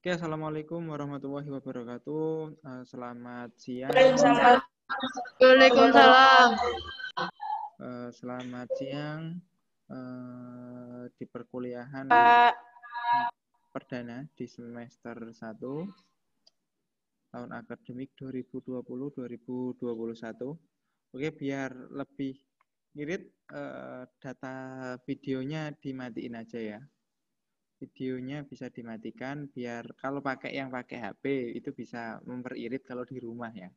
Oke, assalamualaikum warahmatullahi wabarakatuh. Uh, selamat siang. Waalaikumsalam. Uh, selamat siang uh, di perkuliahan uh. perdana di semester 1 tahun akademik 2020-2021. Oke, biar lebih ngirit uh, data videonya dimatiin aja ya videonya bisa dimatikan biar kalau pakai yang pakai HP itu bisa memperirit kalau di rumah ya.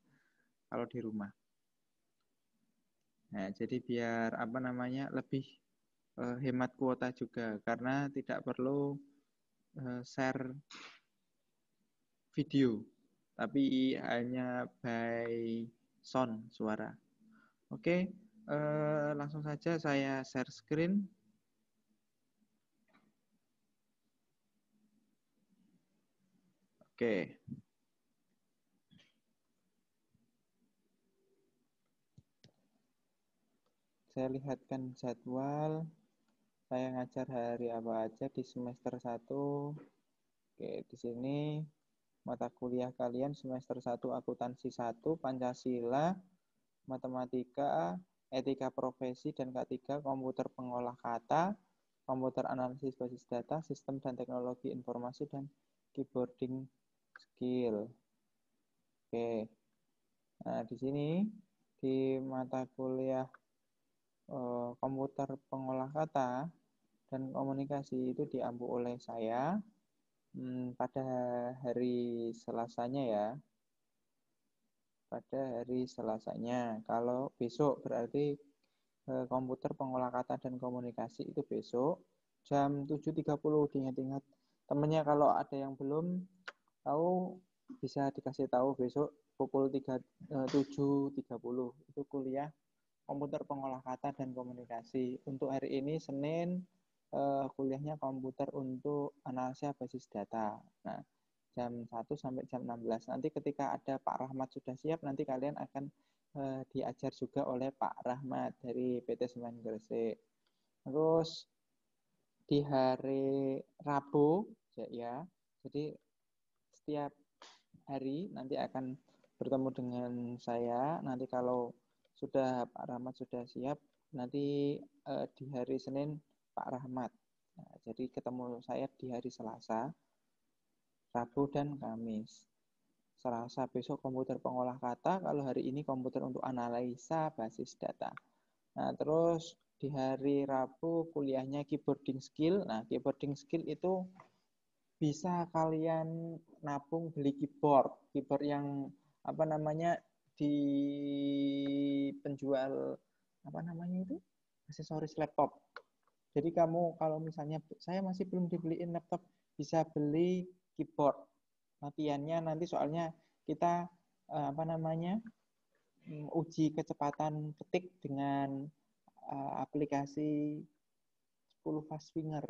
Kalau di rumah. Nah, jadi biar apa namanya lebih eh, hemat kuota juga karena tidak perlu eh, share video tapi hanya by sound suara. Oke, eh, langsung saja saya share screen. Oke. Saya lihatkan jadwal. Saya ngajar hari apa aja di semester 1. Oke, di sini mata kuliah kalian semester 1 akuntansi 1, Pancasila, matematika, etika profesi dan K3 komputer pengolah kata, komputer analisis basis data, sistem dan teknologi informasi dan keyboarding skill. Oke. Nah, di sini di mata kuliah e, komputer pengolah kata dan komunikasi itu diampu oleh saya hmm, pada hari Selasanya ya. Pada hari Selasanya. Kalau besok berarti eh, komputer pengolah kata dan komunikasi itu besok jam 7.30 diingat-ingat temennya kalau ada yang belum tahu bisa dikasih tahu besok pukul 7.30 eh, itu kuliah komputer pengolah kata dan komunikasi. Untuk hari ini Senin uh, kuliahnya komputer untuk analisa basis data. Nah, jam 1 sampai jam 16. Nanti ketika ada Pak Rahmat sudah siap, nanti kalian akan uh, diajar juga oleh Pak Rahmat dari PT Semen Gresik. Terus di hari Rabu ya, ya jadi setiap hari nanti akan bertemu dengan saya. Nanti kalau sudah Pak Rahmat sudah siap, nanti eh, di hari Senin Pak Rahmat. Nah, jadi ketemu saya di hari Selasa, Rabu dan Kamis. Selasa besok komputer pengolah kata, kalau hari ini komputer untuk analisa basis data. Nah, terus di hari Rabu kuliahnya keyboarding skill. Nah, keyboarding skill itu bisa kalian nabung beli keyboard, keyboard yang apa namanya di penjual apa namanya itu aksesoris laptop. Jadi kamu kalau misalnya saya masih belum dibeliin laptop bisa beli keyboard. Latihannya nanti soalnya kita eh, apa namanya mm, uji kecepatan ketik dengan eh, aplikasi 10 fast finger.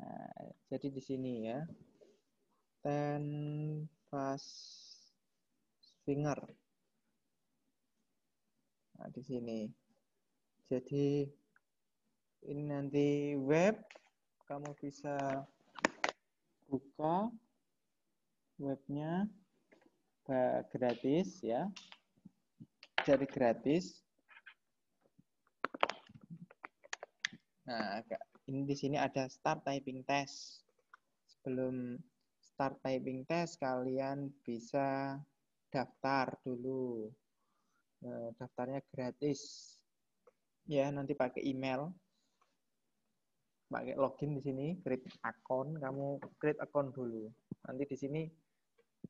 Nah, jadi di sini ya ten fast finger. Nah, di sini. Jadi ini nanti web kamu bisa buka webnya gratis ya Jadi gratis nah ini di sini ada start typing test sebelum start typing test kalian bisa daftar dulu. Eh, daftarnya gratis. Ya, nanti pakai email. Pakai login di sini, create akun. kamu create akun dulu. Nanti di sini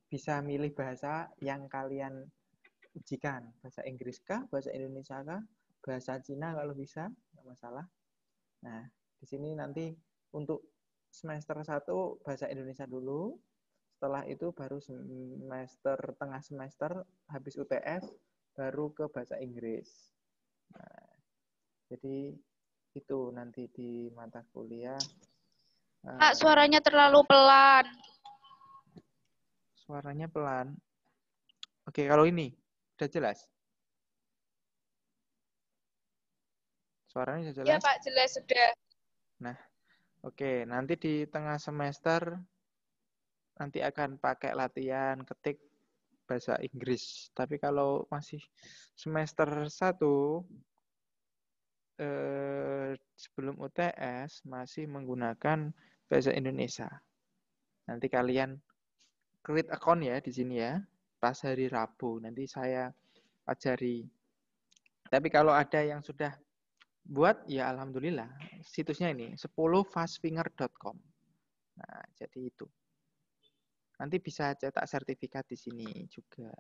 bisa milih bahasa yang kalian ujikan. Bahasa Inggris kah, bahasa Indonesia kah, bahasa Cina kalau bisa, nggak masalah. Nah, di sini nanti untuk semester 1 bahasa Indonesia dulu. Setelah itu baru semester tengah semester habis UTS baru ke bahasa Inggris. Nah, jadi itu nanti di mata kuliah. Pak, suaranya terlalu pelan. Suaranya pelan. Oke, kalau ini udah jelas. Suaranya sudah iya, jelas. Iya, Pak, jelas sudah. Nah, Oke, nanti di tengah semester nanti akan pakai latihan ketik bahasa Inggris. Tapi kalau masih semester 1 eh, sebelum UTS masih menggunakan bahasa Indonesia. Nanti kalian create account ya di sini ya. Pas hari Rabu nanti saya ajari. Tapi kalau ada yang sudah buat ya alhamdulillah situsnya ini 10fastfinger.com. Nah, jadi itu. Nanti bisa cetak sertifikat di sini juga.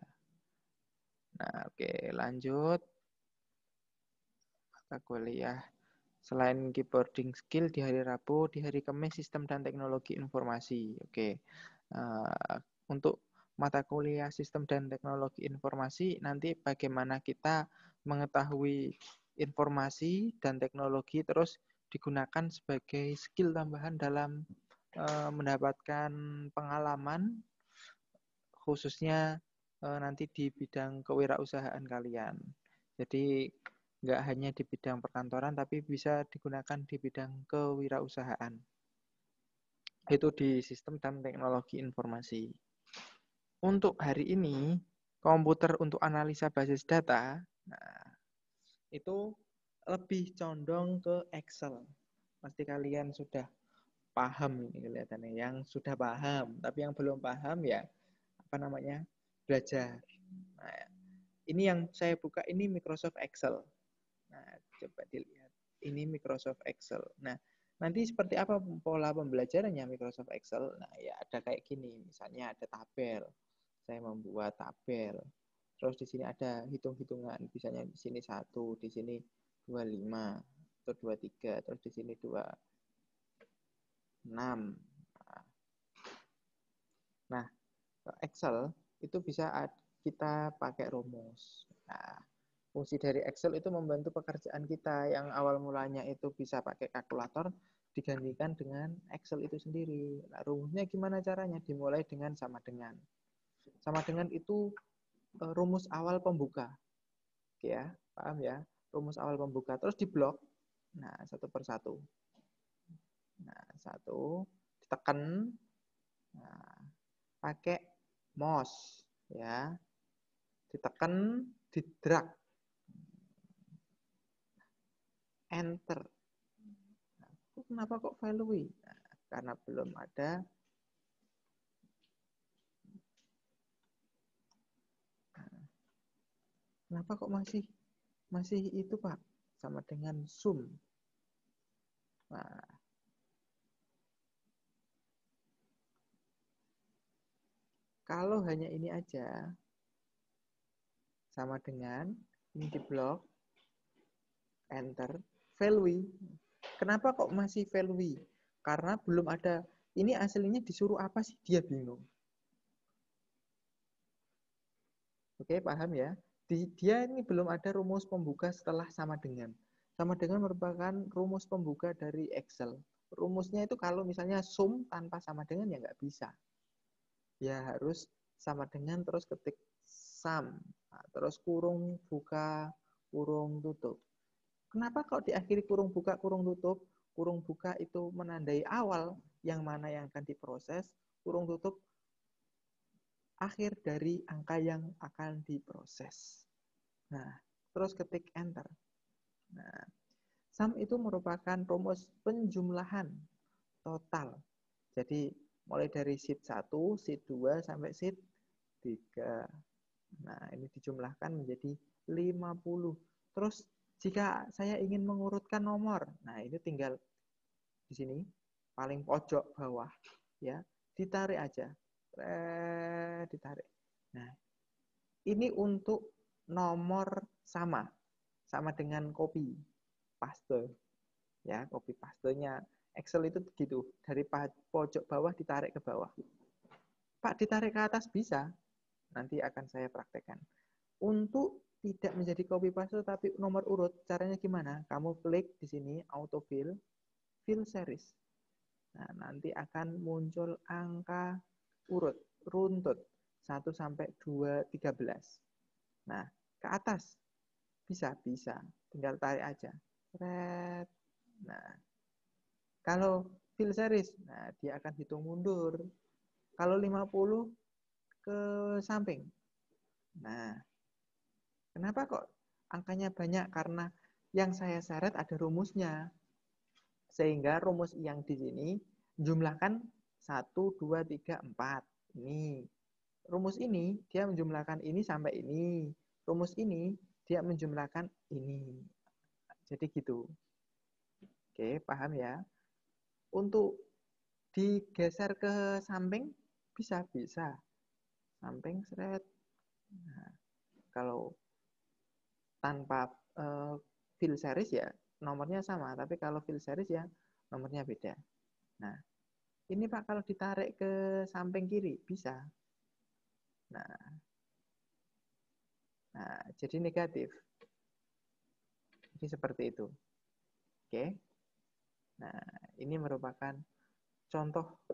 Nah, oke, lanjut. Mata kuliah selain keyboarding skill di hari Rabu, di hari Kamis sistem dan teknologi informasi. Oke. Uh, untuk mata kuliah sistem dan teknologi informasi nanti bagaimana kita mengetahui informasi dan teknologi terus digunakan sebagai skill tambahan dalam e, mendapatkan pengalaman khususnya e, nanti di bidang kewirausahaan kalian. Jadi nggak hanya di bidang perkantoran tapi bisa digunakan di bidang kewirausahaan. Itu di sistem dan teknologi informasi. Untuk hari ini komputer untuk analisa basis data. Nah, itu lebih condong ke Excel. Pasti kalian sudah paham ini kelihatannya. Yang sudah paham, tapi yang belum paham ya apa namanya belajar. Nah, ini yang saya buka ini Microsoft Excel. Nah, coba dilihat. Ini Microsoft Excel. Nah, nanti seperti apa pola pembelajarannya Microsoft Excel? Nah, ya ada kayak gini. Misalnya ada tabel. Saya membuat tabel terus di sini ada hitung-hitungan misalnya di sini satu di sini 25 atau 23 terus di sini 26 nah Excel itu bisa kita pakai rumus nah fungsi dari Excel itu membantu pekerjaan kita yang awal mulanya itu bisa pakai kalkulator digantikan dengan Excel itu sendiri nah, rumusnya gimana caranya dimulai dengan sama dengan sama dengan itu Eh, rumus awal pembuka. Ya, paham ya? Rumus awal pembuka. Terus diblok. Nah, satu persatu. Nah, satu. Ditekan. Nah, pakai mouse. Ya. Ditekan, didrag. Enter. Nah, kenapa kok value? Nah, karena belum ada Kenapa kok masih masih itu Pak? Sama dengan sum. Nah. Kalau hanya ini aja, sama dengan ini di blok, enter, value. Kenapa kok masih value? Karena belum ada, ini aslinya disuruh apa sih? Dia bingung. Oke, paham ya? di, dia ini belum ada rumus pembuka setelah sama dengan. Sama dengan merupakan rumus pembuka dari Excel. Rumusnya itu kalau misalnya sum tanpa sama dengan ya nggak bisa. Ya harus sama dengan terus ketik sum. Nah, terus kurung buka, kurung tutup. Kenapa kalau diakhiri kurung buka, kurung tutup? Kurung buka itu menandai awal yang mana yang akan diproses. Kurung tutup akhir dari angka yang akan diproses. Nah, terus ketik enter. Nah, sum itu merupakan rumus penjumlahan total. Jadi mulai dari sheet 1, sheet 2 sampai sheet 3. Nah, ini dijumlahkan menjadi 50. Terus jika saya ingin mengurutkan nomor, nah ini tinggal di sini paling pojok bawah ya, ditarik aja ditarik. Nah, hmm. ini untuk nomor sama, sama dengan copy paste. Ya, copy pastenya Excel itu begitu, dari pojok bawah ditarik ke bawah. Pak, ditarik ke atas bisa. Nanti akan saya praktekkan. Untuk tidak menjadi copy paste tapi nomor urut, caranya gimana? Kamu klik di sini auto fill, fill series. Nah, nanti akan muncul angka urut, runtut. 1 sampai 2, 13. Nah, ke atas. Bisa, bisa. Tinggal tarik aja. Red. Nah, kalau fill series, nah dia akan hitung mundur. Kalau 50 ke samping. Nah, kenapa kok angkanya banyak? Karena yang saya seret ada rumusnya. Sehingga rumus yang di sini jumlahkan 1, 2, 3, 4. Ini. Rumus ini, dia menjumlahkan ini sampai ini. Rumus ini, dia menjumlahkan ini. Jadi gitu. Oke, paham ya? Untuk digeser ke samping, bisa-bisa. Samping, seret. Nah, kalau tanpa uh, eh, fill series ya, nomornya sama. Tapi kalau fill series ya, nomornya beda. Nah, ini Pak kalau ditarik ke samping kiri bisa. Nah. Nah, jadi negatif. Jadi seperti itu. Oke. Nah, ini merupakan contoh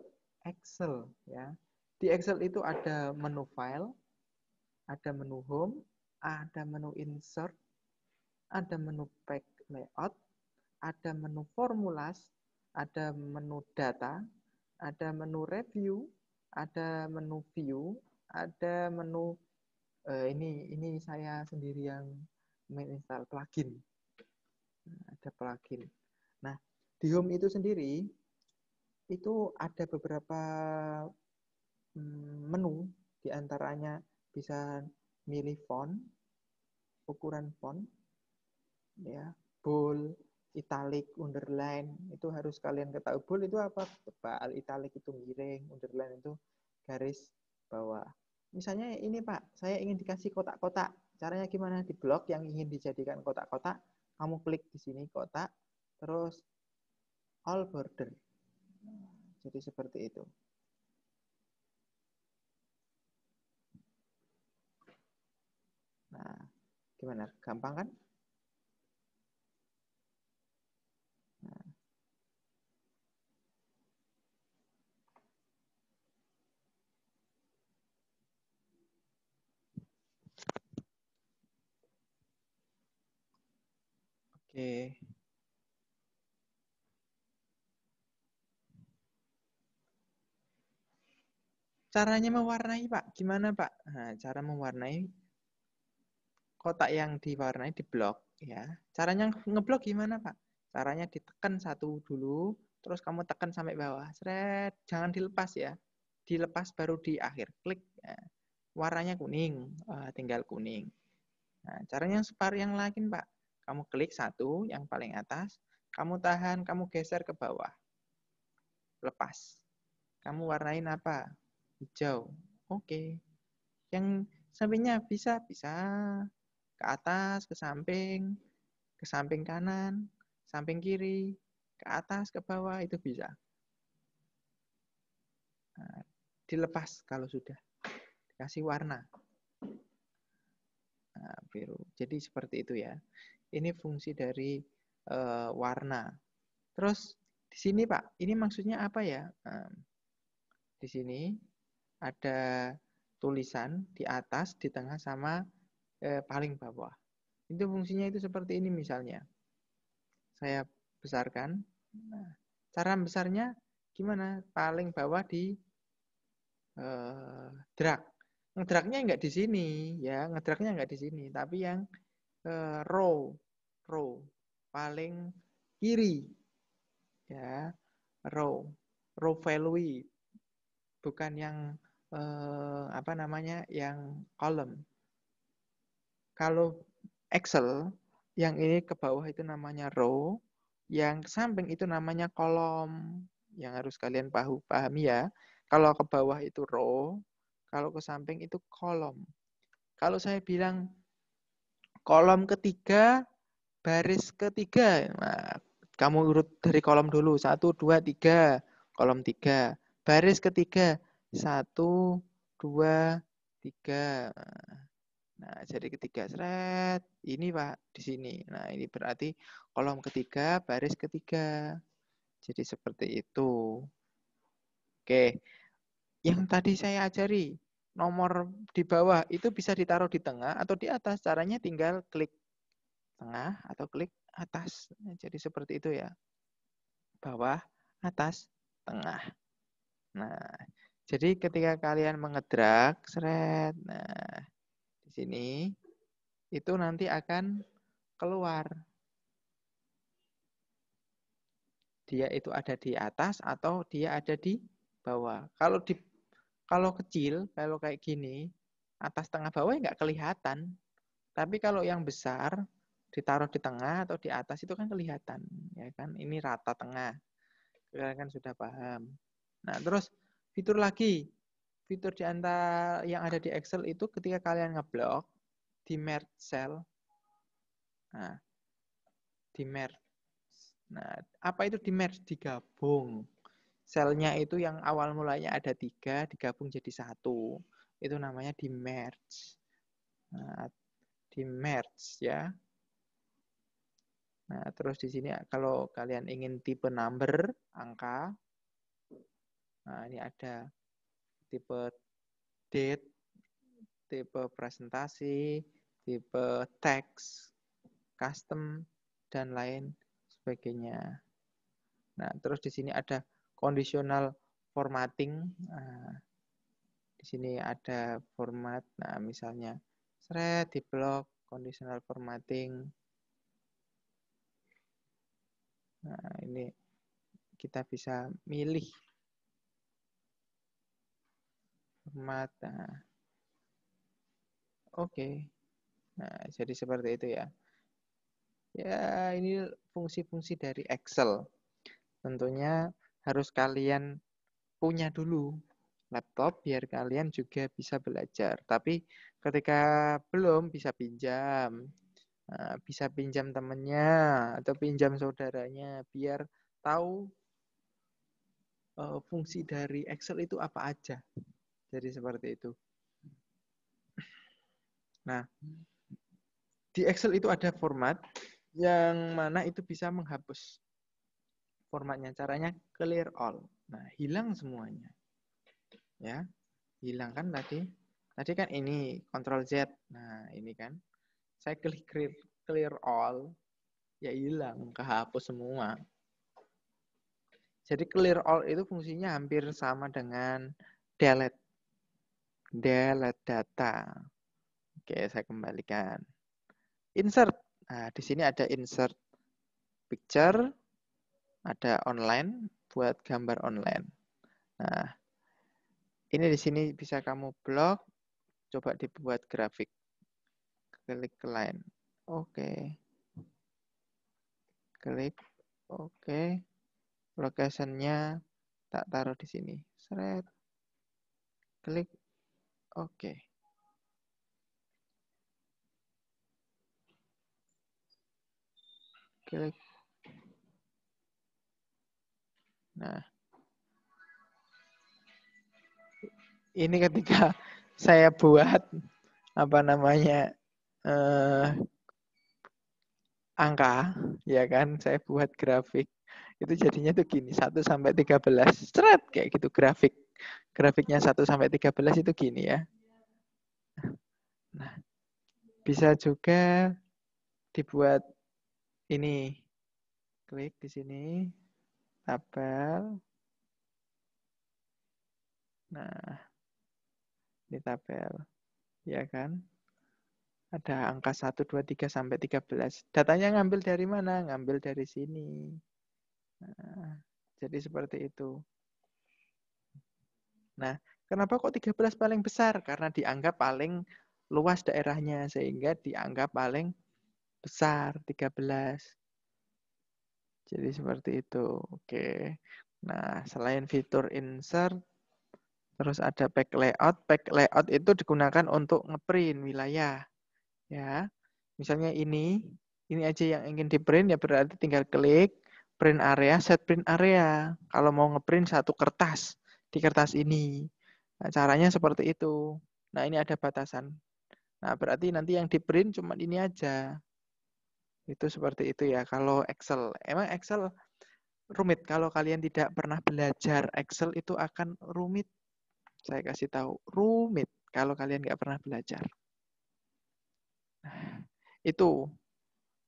Excel ya. Di Excel itu ada menu file, ada menu home, ada menu insert, ada menu pack layout, ada menu formulas, ada menu data, ada menu review, ada menu view, ada menu uh, ini ini saya sendiri yang menginstal plugin. Nah, ada plugin. Nah, di home itu sendiri itu ada beberapa mm, menu di antaranya bisa milih font, ukuran font, ya, bold, italic, underline itu harus kalian ketahui. Bold itu apa? Tebal, italic itu miring, underline itu garis bawah. Misalnya ini Pak, saya ingin dikasih kotak-kotak. Caranya gimana? Di blok yang ingin dijadikan kotak-kotak, kamu klik di sini kotak, terus all border. Jadi seperti itu. Nah, gimana? Gampang kan? Oke. Caranya mewarnai, Pak. Gimana, Pak? Nah, cara mewarnai kotak yang diwarnai di blok ya. Caranya ngeblok gimana, Pak? Caranya ditekan satu dulu, terus kamu tekan sampai bawah. Seret, jangan dilepas ya. Dilepas baru di akhir klik. Ya. Warnanya kuning, eh, tinggal kuning. Nah, caranya separuh yang lain, Pak. Kamu klik satu yang paling atas, kamu tahan, kamu geser ke bawah. Lepas. Kamu warnain apa? Hijau. Oke. Okay. Yang sampingnya bisa, bisa. Ke atas, ke samping, ke samping kanan, samping kiri, ke atas, ke bawah, itu bisa. Nah, dilepas kalau sudah. Dikasih warna. Nah, biru. Jadi seperti itu ya. Ini fungsi dari e, warna. Terus di sini Pak, ini maksudnya apa ya? Di sini ada tulisan di atas, di tengah sama e, paling bawah. Itu fungsinya itu seperti ini misalnya. Saya besarkan. Nah, cara besarnya gimana? Paling bawah di e, drag. Ngedraknya nggak di sini, ya ngedraknya nggak di sini, tapi yang ke row, row paling kiri ya row row value bukan yang eh, apa namanya yang kolom kalau Excel yang ini ke bawah itu namanya row yang ke samping itu namanya kolom yang harus kalian pahu pahami ya kalau ke bawah itu row kalau ke samping itu kolom kalau saya bilang kolom ketiga, baris ketiga. Nah, kamu urut dari kolom dulu. Satu, dua, tiga. Kolom tiga. Baris ketiga. Satu, dua, tiga. Nah, jadi ketiga seret. Ini, Pak, di sini. Nah, ini berarti kolom ketiga, baris ketiga. Jadi seperti itu. Oke. Yang tadi saya ajari, nomor di bawah itu bisa ditaruh di tengah atau di atas. Caranya tinggal klik tengah atau klik atas. Nah, jadi seperti itu ya. Bawah, atas, tengah. Nah, jadi ketika kalian mengedrag, seret, nah, di sini, itu nanti akan keluar. Dia itu ada di atas atau dia ada di bawah. Kalau di kalau kecil, kalau kayak gini, atas tengah bawah nggak kelihatan. Tapi kalau yang besar, ditaruh di tengah atau di atas itu kan kelihatan. ya kan Ini rata tengah. Kalian kan sudah paham. Nah, terus fitur lagi. Fitur di antara yang ada di Excel itu ketika kalian ngeblok, di merge cell, nah, di merge. Nah, apa itu di merge? Digabung selnya itu yang awal mulanya ada tiga digabung jadi satu itu namanya di merge nah, di merge ya nah terus di sini kalau kalian ingin tipe number angka nah ini ada tipe date tipe presentasi tipe teks custom dan lain sebagainya nah terus di sini ada conditional formatting. Nah, di sini ada format, nah misalnya thread di block, conditional formatting. Nah, ini kita bisa milih format. Nah, Oke. Okay. Nah, jadi seperti itu ya. Ya, ini fungsi-fungsi dari Excel. Tentunya harus kalian punya dulu laptop biar kalian juga bisa belajar. Tapi ketika belum bisa pinjam, nah, bisa pinjam temennya atau pinjam saudaranya biar tahu eh, fungsi dari Excel itu apa aja. Jadi seperti itu. Nah, di Excel itu ada format yang mana itu bisa menghapus formatnya. Caranya clear all. Nah, hilang semuanya. Ya, hilang kan tadi. Tadi kan ini, control Z. Nah, ini kan. Saya klik clear, clear all, ya hilang, kehapus semua. Jadi clear all itu fungsinya hampir sama dengan delete. Delete data. Oke, saya kembalikan. Insert. Nah, di sini ada insert picture, ada online buat gambar online. Nah, ini di sini bisa kamu blok, coba dibuat grafik. Klik line. Oke. Okay. Klik oke. Okay. tak taruh di sini. Seret. Klik oke. Okay. Klik Nah, ini ketika saya buat apa namanya eh, angka, ya kan, saya buat grafik itu jadinya tuh gini 1 sampai 13 stret kayak gitu grafik grafiknya 1 sampai tiga belas itu gini ya nah bisa juga dibuat ini klik di sini tabel. Nah, ini tabel. Ya kan? Ada angka 1, 2, 3, sampai 13. Datanya ngambil dari mana? Ngambil dari sini. Nah, jadi seperti itu. Nah, kenapa kok 13 paling besar? Karena dianggap paling luas daerahnya, sehingga dianggap paling besar 13. Jadi seperti itu. Oke. Nah, selain fitur insert, terus ada pack layout. Pack layout itu digunakan untuk ngeprint wilayah. Ya. Misalnya ini, ini aja yang ingin di ya berarti tinggal klik print area, set print area. Kalau mau ngeprint satu kertas di kertas ini. Nah, caranya seperti itu. Nah, ini ada batasan. Nah, berarti nanti yang di cuma ini aja. Itu seperti itu ya kalau Excel. Emang Excel rumit. Kalau kalian tidak pernah belajar Excel itu akan rumit. Saya kasih tahu, rumit kalau kalian nggak pernah belajar. Nah, itu.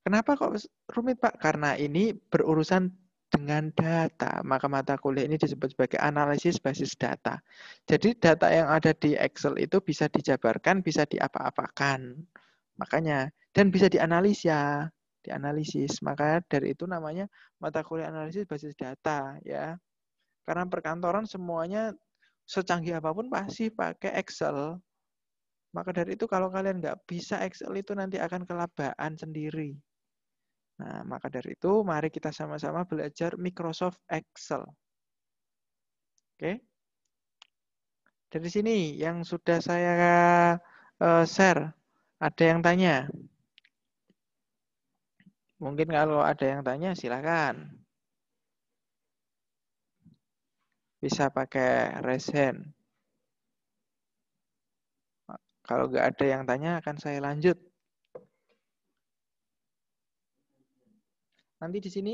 Kenapa kok rumit, Pak? Karena ini berurusan dengan data. Maka mata kuliah ini disebut sebagai analisis basis data. Jadi data yang ada di Excel itu bisa dijabarkan, bisa diapa-apakan. Makanya, dan bisa dianalisa dianalisis. Maka dari itu namanya mata kuliah analisis basis data ya. Karena perkantoran semuanya secanggih apapun pasti pakai Excel. Maka dari itu kalau kalian nggak bisa Excel itu nanti akan kelabaan sendiri. Nah, maka dari itu mari kita sama-sama belajar Microsoft Excel. Oke. Dari sini yang sudah saya eh, share, ada yang tanya? Mungkin kalau ada yang tanya silakan. Bisa pakai raise hand. Kalau nggak ada yang tanya akan saya lanjut. Nanti di sini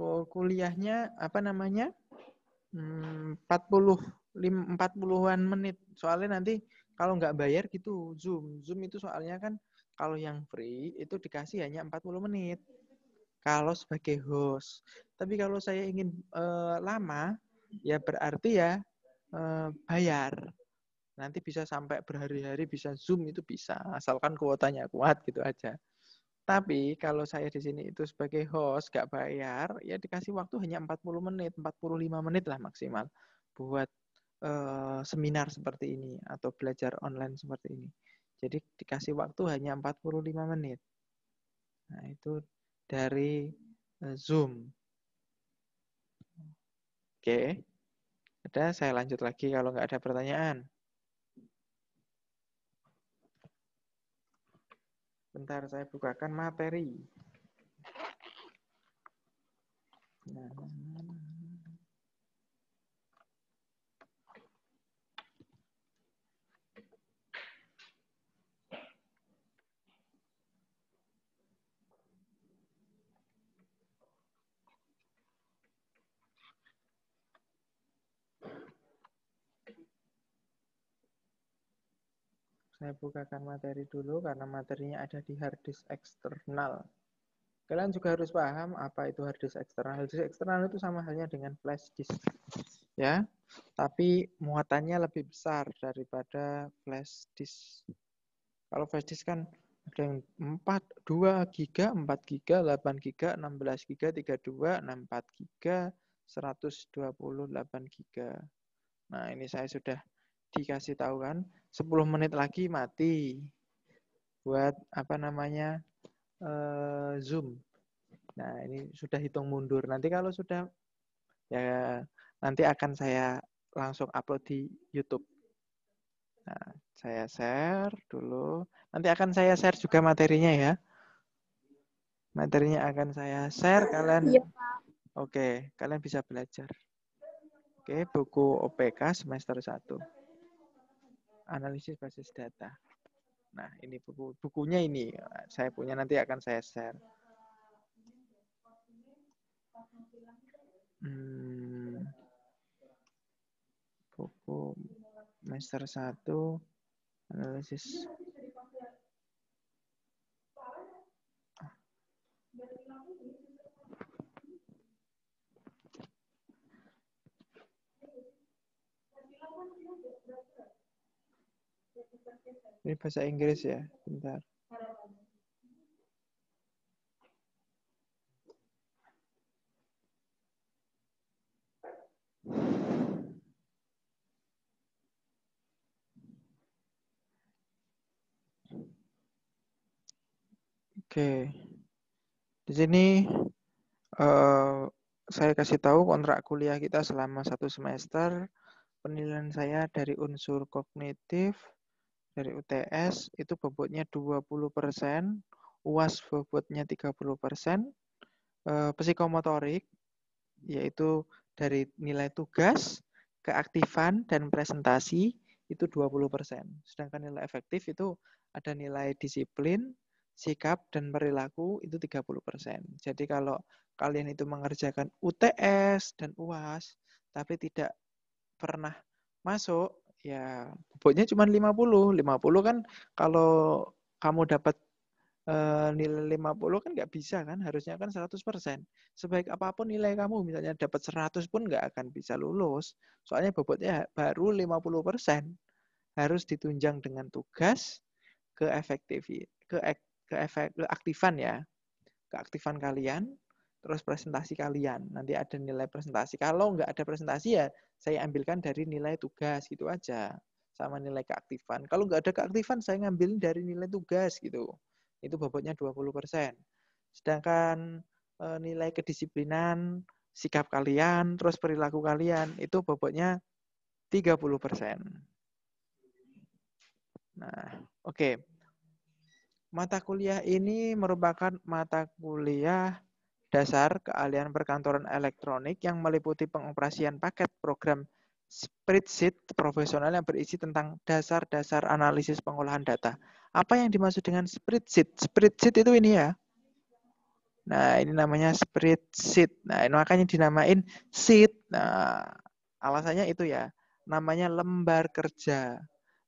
oh, kuliahnya apa namanya? 40 hmm, 40-an menit. Soalnya nanti kalau nggak bayar gitu Zoom. Zoom itu soalnya kan kalau yang free itu dikasih hanya 40 menit kalau sebagai host. Tapi kalau saya ingin uh, lama, ya berarti ya uh, bayar. Nanti bisa sampai berhari-hari bisa Zoom itu bisa, asalkan kuotanya kuat gitu aja. Tapi kalau saya di sini itu sebagai host gak bayar, ya dikasih waktu hanya 40 menit, 45 menit lah maksimal buat uh, seminar seperti ini atau belajar online seperti ini. Jadi dikasih waktu hanya 45 menit. Nah, itu dari eh, Zoom. Oke. Ada, saya lanjut lagi kalau nggak ada pertanyaan. Bentar, saya bukakan materi. Nah, nah, nah. Saya bukakan materi dulu karena materinya ada di harddisk eksternal. Kalian juga harus paham apa itu harddisk eksternal. Harddisk eksternal itu sama halnya dengan flash disk. Ya, tapi muatannya lebih besar daripada flash disk. Kalau flash disk kan ada yang 4, 2 giga, 4 giga, 8 giga, 16 giga, 32, 64 giga, 128 giga. Nah, ini saya sudah dikasih tahu kan 10 menit lagi mati buat apa namanya uh, Zoom. Nah, ini sudah hitung mundur. Nanti kalau sudah ya nanti akan saya langsung upload di YouTube. Nah, saya share dulu. Nanti akan saya share juga materinya ya. Materinya akan saya share kalian. Iya, Pak. Oke, kalian bisa belajar. Oke, buku OPK semester 1 analisis basis data. Nah, ini buku bukunya ini saya punya nanti akan saya share. Hmm, buku master 1 analisis Ini bahasa Inggris ya, bentar. Oke. Di sini uh, saya kasih tahu kontrak kuliah kita selama satu semester. Penilaian saya dari unsur kognitif, dari UTS itu bobotnya 20%, UAS bobotnya 30%, persen, eh, psikomotorik yaitu dari nilai tugas, keaktifan dan presentasi itu 20%. Sedangkan nilai efektif itu ada nilai disiplin, sikap dan perilaku itu 30%. Jadi kalau kalian itu mengerjakan UTS dan UAS tapi tidak pernah masuk ya bobotnya cuma 50. 50 kan kalau kamu dapat uh, nilai 50 kan nggak bisa kan, harusnya kan 100%. Sebaik apapun nilai kamu, misalnya dapat 100 pun nggak akan bisa lulus. Soalnya bobotnya baru 50%. Harus ditunjang dengan tugas efektif, ke, ke, efek, keaktifan ya. Keaktifan kalian terus presentasi kalian. Nanti ada nilai presentasi. Kalau nggak ada presentasi ya saya ambilkan dari nilai tugas gitu aja sama nilai keaktifan. Kalau nggak ada keaktifan saya ngambil dari nilai tugas gitu. Itu bobotnya 20%. Sedangkan eh, nilai kedisiplinan, sikap kalian, terus perilaku kalian itu bobotnya 30%. Nah, oke. Okay. Mata kuliah ini merupakan mata kuliah dasar keahlian perkantoran elektronik yang meliputi pengoperasian paket program spreadsheet profesional yang berisi tentang dasar-dasar analisis pengolahan data. Apa yang dimaksud dengan spreadsheet? Spreadsheet itu ini ya. Nah, ini namanya spreadsheet. Nah, ini makanya dinamain sheet. Nah, alasannya itu ya. Namanya lembar kerja.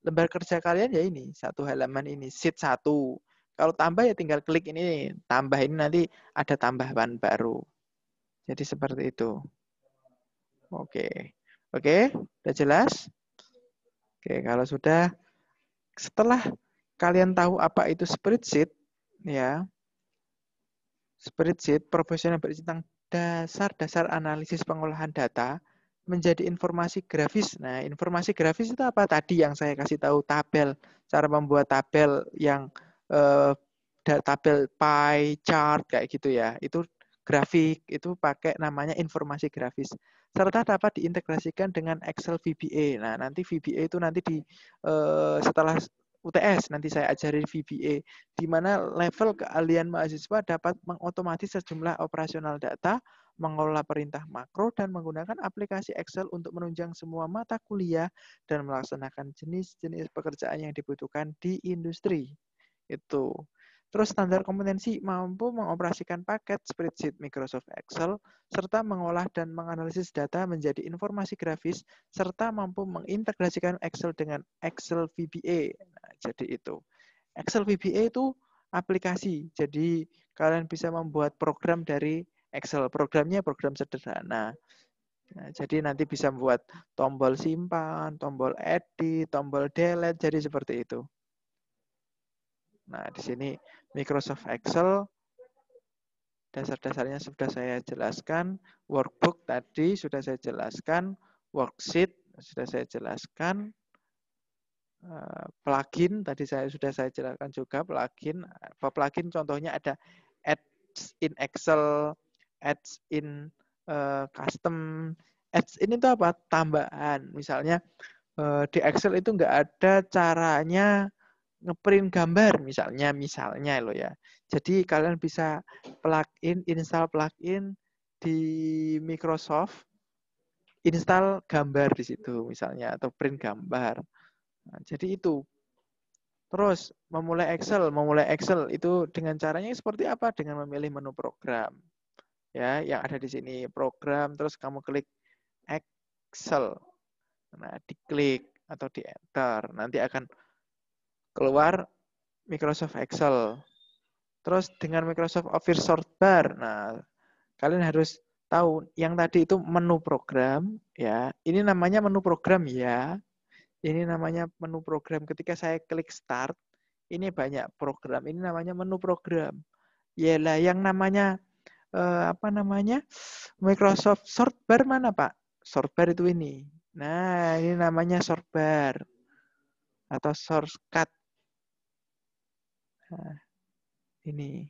Lembar kerja kalian ya ini, satu halaman ini, sheet satu. Kalau tambah ya tinggal klik ini, tambah ini nanti ada tambahan baru. Jadi seperti itu. Oke. Oke, sudah jelas? Oke, kalau sudah setelah kalian tahu apa itu spreadsheet ya. Spreadsheet profesional berisi tentang dasar-dasar analisis pengolahan data menjadi informasi grafis. Nah, informasi grafis itu apa tadi yang saya kasih tahu tabel, cara membuat tabel yang uh, eh, tabel pie chart kayak gitu ya. Itu grafik itu pakai namanya informasi grafis serta dapat diintegrasikan dengan Excel VBA. Nah, nanti VBA itu nanti di uh, setelah UTS nanti saya ajarin VBA di mana level keahlian mahasiswa dapat mengotomatis sejumlah operasional data, mengelola perintah makro dan menggunakan aplikasi Excel untuk menunjang semua mata kuliah dan melaksanakan jenis-jenis pekerjaan yang dibutuhkan di industri. Itu. Terus standar kompetensi mampu mengoperasikan paket spreadsheet Microsoft Excel serta mengolah dan menganalisis data menjadi informasi grafis serta mampu mengintegrasikan Excel dengan Excel VBA. Nah, jadi itu. Excel VBA itu aplikasi. Jadi kalian bisa membuat program dari Excel. Programnya program sederhana. Nah, jadi nanti bisa membuat tombol simpan, tombol edit, tombol delete, jadi seperti itu. Nah, di sini Microsoft Excel dasar-dasarnya sudah saya jelaskan, workbook tadi sudah saya jelaskan, worksheet sudah saya jelaskan, eh, plugin tadi saya sudah saya jelaskan juga plugin apa plugin contohnya ada ads in Excel, ads in uh, custom, ads in itu apa tambahan misalnya eh, di Excel itu nggak ada caranya ngeprint gambar misalnya misalnya lo ya jadi kalian bisa plugin install plugin di Microsoft install gambar di situ misalnya atau print gambar nah, jadi itu terus memulai Excel memulai Excel itu dengan caranya seperti apa dengan memilih menu program ya yang ada di sini program terus kamu klik Excel nah diklik atau di enter nanti akan keluar Microsoft Excel. Terus dengan Microsoft Office Shortbar, nah kalian harus tahu yang tadi itu menu program ya. Ini namanya menu program ya. Ini namanya menu program. Ketika saya klik start, ini banyak program. Ini namanya menu program. Yalah yang namanya eh, apa namanya? Microsoft Shortbar mana, Pak? Shortbar itu ini. Nah, ini namanya shortbar atau shortcut Nah, ini.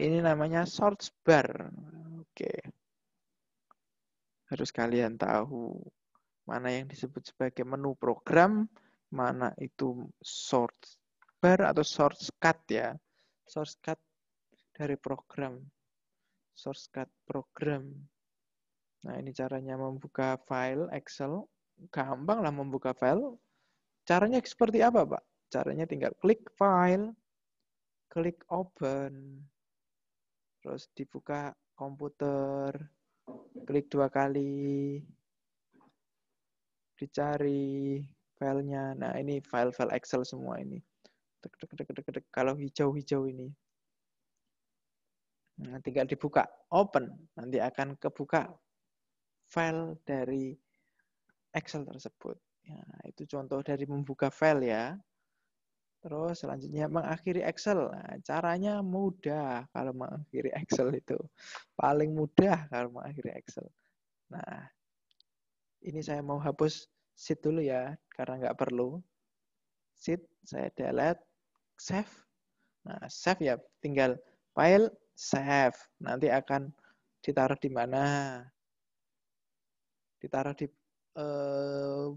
Ini namanya short bar. Oke. Harus kalian tahu mana yang disebut sebagai menu program, mana itu short bar atau short cut ya. short cut dari program. short cut program. Nah, ini caranya membuka file Excel. Gampang lah membuka file. Caranya seperti apa, Pak? Caranya tinggal klik file, klik open, terus dibuka komputer, klik dua kali, dicari filenya. Nah ini file-file Excel semua ini. Dek, dek, dek, Kalau hijau-hijau ini. Nah, tinggal dibuka, open. Nanti akan kebuka file dari Excel tersebut. Ya, itu contoh dari membuka file ya. Terus selanjutnya mengakhiri Excel. Nah, caranya mudah kalau mengakhiri Excel itu. Paling mudah kalau mengakhiri Excel. Nah, ini saya mau hapus sheet dulu ya, karena nggak perlu. Sheet, saya delete, save. Nah, save ya, tinggal file, save. Nanti akan ditaruh di mana? Ditaruh di uh,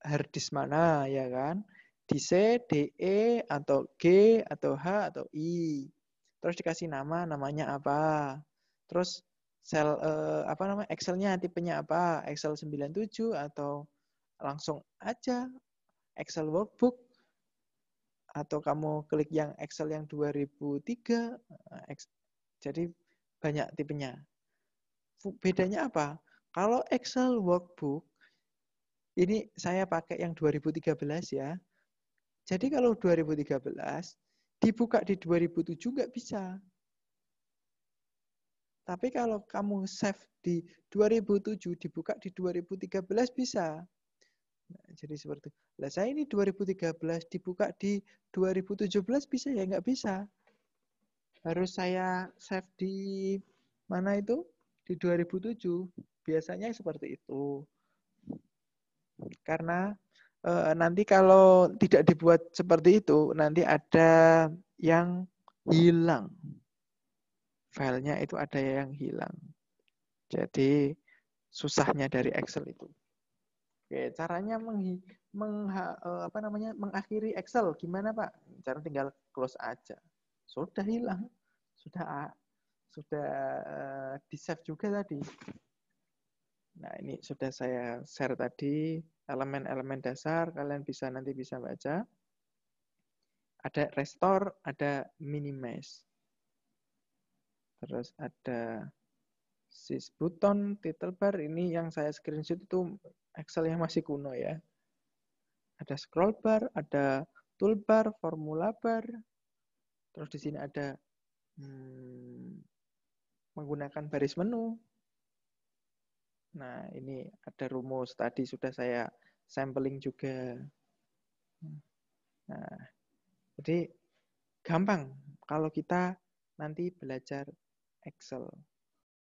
hard disk mana, ya kan? di C, D, E, atau G, atau H, atau I. Terus dikasih nama, namanya apa. Terus sel eh, apa namanya Excelnya tipenya apa? Excel 97 atau langsung aja Excel workbook atau kamu klik yang Excel yang 2003. Nah, jadi banyak tipenya. Bedanya apa? Kalau Excel workbook ini saya pakai yang 2013 ya jadi kalau 2013 dibuka di 2007 nggak bisa. Tapi kalau kamu save di 2007 dibuka di 2013 bisa. Nah, jadi seperti lah saya ini 2013 dibuka di 2017 bisa ya nggak bisa. Harus saya save di mana itu? Di 2007. Biasanya seperti itu. Karena Eh, nanti kalau tidak dibuat seperti itu, nanti ada yang hilang. Filenya itu ada yang hilang. Jadi susahnya dari Excel itu. Oke, caranya meng, meng eh, apa namanya mengakhiri Excel gimana Pak? Cara tinggal close aja. Sudah hilang, sudah sudah eh, di save juga tadi. Nah ini sudah saya share tadi elemen-elemen dasar kalian bisa nanti bisa baca. Ada restore, ada minimize. Terus ada sys button, title bar ini yang saya screenshot itu Excel yang masih kuno ya. Ada scroll bar, ada toolbar, formula bar. Terus di sini ada hmm, menggunakan baris menu. Nah, ini ada rumus tadi sudah saya sampling juga. Nah, jadi gampang kalau kita nanti belajar Excel.